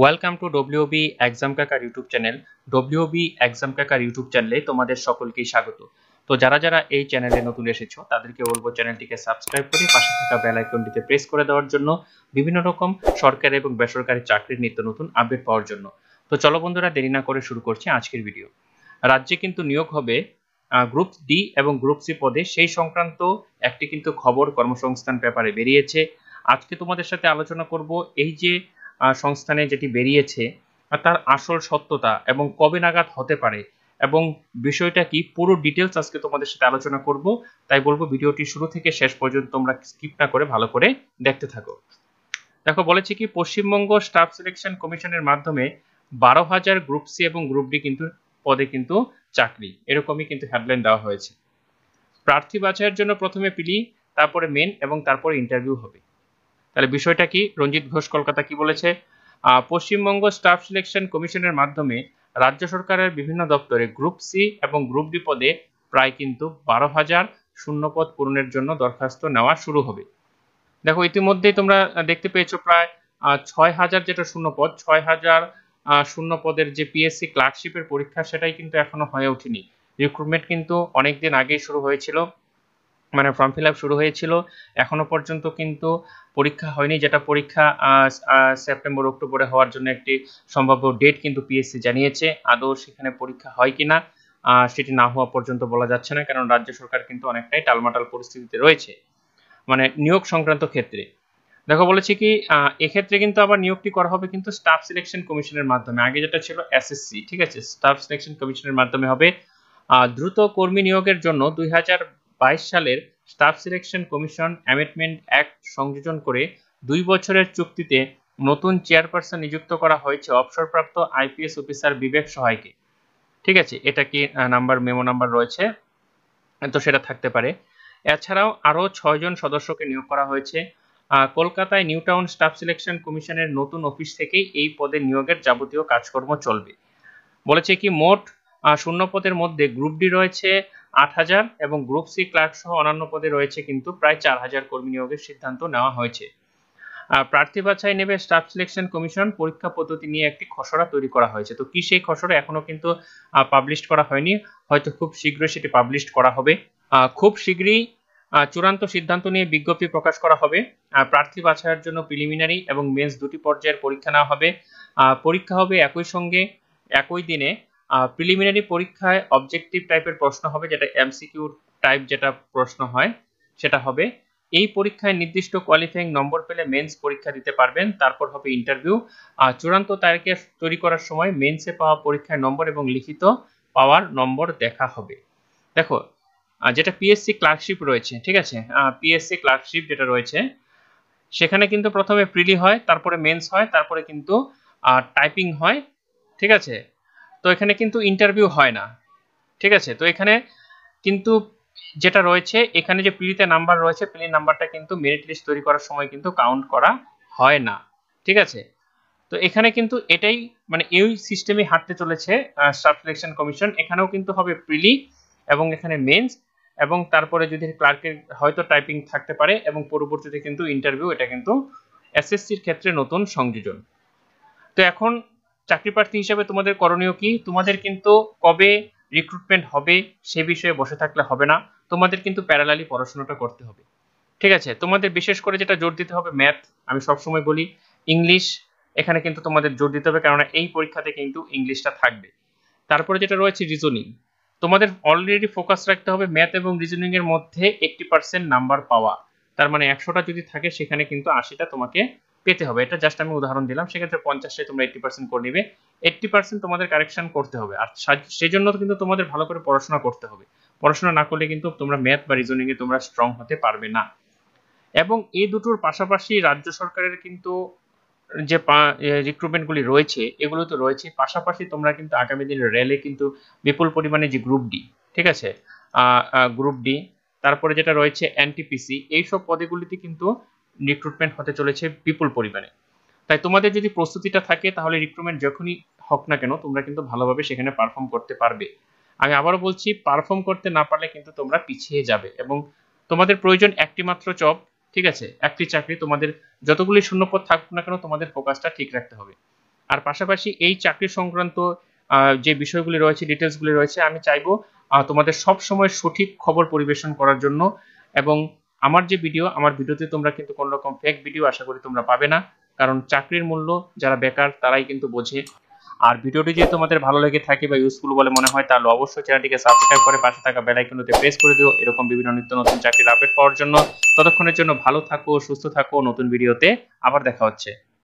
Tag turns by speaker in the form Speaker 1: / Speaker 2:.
Speaker 1: welcome to WB exam কাকার YouTube channel WB exam কাকার YouTube চ্যানেলে তোমাদের সকলকে স্বাগত তো যারা যারা এই চ্যানেলে নতুন এসেছো তাদেরকে বলবো চ্যানেলটিকে সাবস্ক্রাইব করে পাশে থাকা বেল আইকনটিতে প্রেস করে দেওয়ার জন্য বিভিন্ন রকম সরকারি এবং বেসরকারি চাকরির নিত্য নতুন আপডেট পাওয়ার জন্য তো চলো বন্ধুরা দেরি না করে শুরু করছি আজকের ভিডিও রাজ্যে কিন্তু নিয়োগ হবে গ্রুপ ডি এবং গ্রুপ সি পদে সেই সংক্রান্ত একটি কিন্তু খবর কর্মসংস্থান পেপারে বেরিয়েছে আজকে তোমাদের সাথে আলোচনা করব এই যে সংস্থানে যেটি বেরিয়েছে তার আসল সত্যতা এবং কবে নাগাদ হতে পারে এবং বিষয়টা কি পুরো ডিটেলস আজকে তোমাদের সাথে আলোচনা করব তাই বলবো ভিডিওটি শুরু থেকে শেষ পর্যন্ত তোমরা স্কিপ না করে ভালো করে দেখতে থাকো দেখো বলেছে কি পশ্চিমবঙ্গ স্টাফ সিলেকশন কমিশনের মাধ্যমে বারো হাজার গ্রুপ সি এবং গ্রুপ ডি কিন্তু পদে কিন্তু চাকরি এরকমই কিন্তু হেডলাইন দেওয়া হয়েছে প্রার্থী বাছাইয়ের জন্য প্রথমে পিলি তারপরে মেন এবং তারপরে ইন্টারভিউ হবে তাহলে বিষয়টা কি রঞ্জিত ঘোষ কলকাতা কি বলেছে পশ্চিমবঙ্গ স্টাফ সিলেকশন কমিশনের মাধ্যমে রাজ্য সরকারের বিভিন্ন দপ্তরে গ্রুপ সি এবং গ্রুপ ডি পদে প্রায় কিন্তু বারো হাজার শূন্যপদ পূরণের জন্য দরখাস্ত নেওয়া শুরু হবে দেখো ইতিমধ্যেই তোমরা দেখতে পেয়েছো প্রায় ছয় হাজার যেটা শূন্যপদ ছয় হাজার শূন্যপদের যে পিএসসি ক্লার্কশিপের পরীক্ষা সেটাই কিন্তু এখনো হয়ে ওঠেনি রিক্রুটমেন্ট কিন্তু অনেক দিন আগেই শুরু হয়েছিল মানে ফর্ম ফিল শুরু হয়েছিল এখনও পর্যন্ত কিন্তু পরীক্ষা হয়নি যেটা পরীক্ষা সেপ্টেম্বর অক্টোবরে হওয়ার জন্য একটি সম্ভাব্য ডেট কিন্তু পিএসসি জানিয়েছে আদৌ সেখানে পরীক্ষা হয় কিনা সেটি না হওয়া পর্যন্ত বলা যাচ্ছে না কারণ রাজ্য সরকার কিন্তু অনেকটাই টালমাটাল পরিস্থিতিতে রয়েছে মানে নিয়োগ সংক্রান্ত ক্ষেত্রে দেখো বলেছি কি এক্ষেত্রে কিন্তু আবার নিয়োগটি করা হবে কিন্তু স্টাফ সিলেকশন কমিশনের মাধ্যমে আগে যেটা ছিল এসএসসি ঠিক আছে স্টাফ সিলেকশন কমিশনের মাধ্যমে হবে দ্রুত কর্মী নিয়োগের জন্য দুই বাইশ সালের staff selection commission amendment act সংযোজন করে দুই বছরের চুক্তিতে নতুন চেয়ারপারসন নিযুক্ত করা হয়েছে অবসরপ্রাপ্ত আইপিএস অফিসার বিবেক সহায়কে ঠিক আছে এটা কি নাম্বার মেমো নাম্বার রয়েছে তো সেটা থাকতে পারে এছাড়াও আরও ছয়জন সদস্যকে নিয়োগ করা হয়েছে কলকাতায় নিউ টাউন স্টাফ সিলেকশন কমিশনের নতুন অফিস থেকেই এই পদে নিয়োগের যাবতীয় কাজকর্ম চলবে বলেছে কি মোট শূন্য পদের মধ্যে গ্রুপ ডি রয়েছে আট হাজার এবং গ্রুপ সি ক্লার্ক সহ অন্যান্য পদে রয়েছে কিন্তু প্রায় চার হাজার কর্মী নিয়োগের সিদ্ধান্ত নেওয়া হয়েছে প্রার্থী বাছাই নেবে স্টাফ সিলেকশন কমিশন পরীক্ষা পদ্ধতি নিয়ে একটি খসড়া তৈরি করা হয়েছে তো কি সেই খসড়া এখনো কিন্তু পাবলিশ করা হয়নি হয়তো খুব শীঘ্রই সেটি পাবলিশ করা হবে খুব শীঘ্রই চূড়ান্ত সিদ্ধান্ত নিয়ে বিজ্ঞপ্তি প্রকাশ করা হবে প্রার্থী বাছাইয়ের জন্য প্রিলিমিনারি এবং মেন্স দুটি পর্যায়ের পরীক্ষা নেওয়া হবে পরীক্ষা হবে একই সঙ্গে একই দিনে প্রিলিমিনারি পরীক্ষায় অবজেক্টিভ টাইপের প্রশ্ন হবে যেটা এমসিকিউ টাইপ যেটা প্রশ্ন হয় সেটা হবে এই পরীক্ষায় নির্দিষ্ট কোয়ালিফাইং নম্বর পেলে মেন্স পরীক্ষা দিতে পারবেন তারপর হবে ইন্টারভিউ আর চূড়ান্ত তারিখে তৈরি করার সময় মেন্সে পাওয়া পরীক্ষায় নম্বর এবং লিখিত পাওয়ার নম্বর দেখা হবে দেখো যেটা পিএসসি ক্লার্কশিপ রয়েছে ঠিক আছে পিএসসি ক্লার্কশিপ যেটা রয়েছে সেখানে কিন্তু প্রথমে প্রিলি হয় তারপরে মেন্স হয় তারপরে কিন্তু টাইপিং হয় ঠিক আছে তো এখানে কিন্তু ইন্টারভিউ হয় না ঠিক আছে তো এখানে কিন্তু যেটা রয়েছে এখানে যে প্রিলিতে নাম্বার রয়েছে প্রিলি নাম্বারটা কিন্তু মেরিট লিস্ট তৈরি করার সময় কিন্তু কাউন্ট করা হয় না ঠিক আছে তো এখানে কিন্তু এটাই মানে এই সিস্টেমে হাঁটতে চলেছে সাব সিলেকশন কমিশন এখানেও কিন্তু হবে প্রিলি এবং এখানে মেন্স এবং তারপরে যদি ক্লার্কের হয়তো টাইপিং থাকতে পারে এবং পরবর্তীতে কিন্তু ইন্টারভিউ এটা কিন্তু এসএসসির ক্ষেত্রে নতুন সংযোজন তো এখন চাকরি প্রার্থী হিসেবে তোমাদের করণীয় কি তোমাদের কিন্তু কবে রিক্রুটমেন্ট হবে সে বিষয়ে বসে থাকলে হবে না তোমাদের কিন্তু প্যারালালি পড়াশোনাটা করতে হবে ঠিক আছে তোমাদের বিশেষ করে যেটা জোর দিতে হবে ম্যাথ আমি সবসময় বলি ইংলিশ এখানে কিন্তু তোমাদের জোর দিতে হবে কেননা এই পরীক্ষাতে কিন্তু ইংলিশটা থাকবে তারপরে যেটা রয়েছে রিজনিং তোমাদের অলরেডি ফোকাস রাখতে হবে ম্যাথ এবং রিজনিং এর মধ্যে 80% নাম্বার পাওয়া তার মানে একশোটা যদি থাকে সেখানে কিন্তু আশিটা তোমাকে পেতে হবে এটা জাস্ট আমি উদাহরণ দিলাম সেক্ষেত্রে পঞ্চাশে তোমরা এইটটি পার্সেন্ট করে নিবে এইটটি পার্সেন্ট তোমাদের কারেকশন করতে হবে আর সেজন্য কিন্তু তোমাদের ভালো করে পড়াশোনা করতে হবে পড়াশোনা না করলে কিন্তু তোমরা ম্যাথ বা রিজনিংয়ে তোমরা স্ট্রং হতে পারবে না এবং এই দুটোর পাশাপাশি রাজ্য সরকারের কিন্তু যে রিক্রুটমেন্টগুলি রয়েছে এগুলো তো রয়েছে পাশাপাশি তোমরা কিন্তু আগামী দিনে রেলে কিন্তু বিপুল পরিমাণে যে গ্রুপ ডি ঠিক আছে গ্রুপ ডি তারপরে যেটা রয়েছে এনটিপিসি এইসব পদেগুলিতে কিন্তু রিক্রুটমেন্ট হতে চলেছে বিপুল পরিমাণে তাই তোমাদের যদি প্রস্তুতিটা থাকে তাহলে রিক্রুটমেন্ট যখনই হোক না কেন তোমরা কিন্তু ভালোভাবে সেখানে পারফর্ম করতে পারবে আমি আবারও বলছি পারফর্ম করতে না পারলে কিন্তু তোমরা পিছিয়ে যাবে এবং তোমাদের প্রয়োজন একটি মাত্র জব ঠিক আছে একটি চাকরি তোমাদের যতগুলি শূন্যপদ থাকুক না কেন তোমাদের ফোকাসটা ঠিক রাখতে হবে আর পাশাপাশি এই চাকরি সংক্রান্ত যে বিষয়গুলি রয়েছে ডিটেলসগুলি রয়েছে আমি চাইবো তোমাদের সব সময় সঠিক খবর পরিবেশন করার জন্য এবং আমার যে ভিডিও আমার ভিডিওতে তোমরা কিন্তু কোনো রকম ফেক ভিডিও আশা করি তোমরা পাবে না কারণ চাকরির মূল্য যারা বেকার তারাই কিন্তু বোঝে আর ভিডিওটি যদি তোমাদের ভালো লেগে থাকে বা ইউজফুল বলে মনে হয় তাহলে অবশ্যই চ্যানেলটিকে সাবস্ক্রাইব করে পাশে থাকা বেলাইকনতে প্রেস করে দিও এরকম বিভিন্ন নিত্য নতুন চাকরির আপডেট পাওয়ার জন্য ততক্ষণের জন্য ভালো থাকো সুস্থ থাকো নতুন ভিডিওতে আবার দেখা হচ্ছে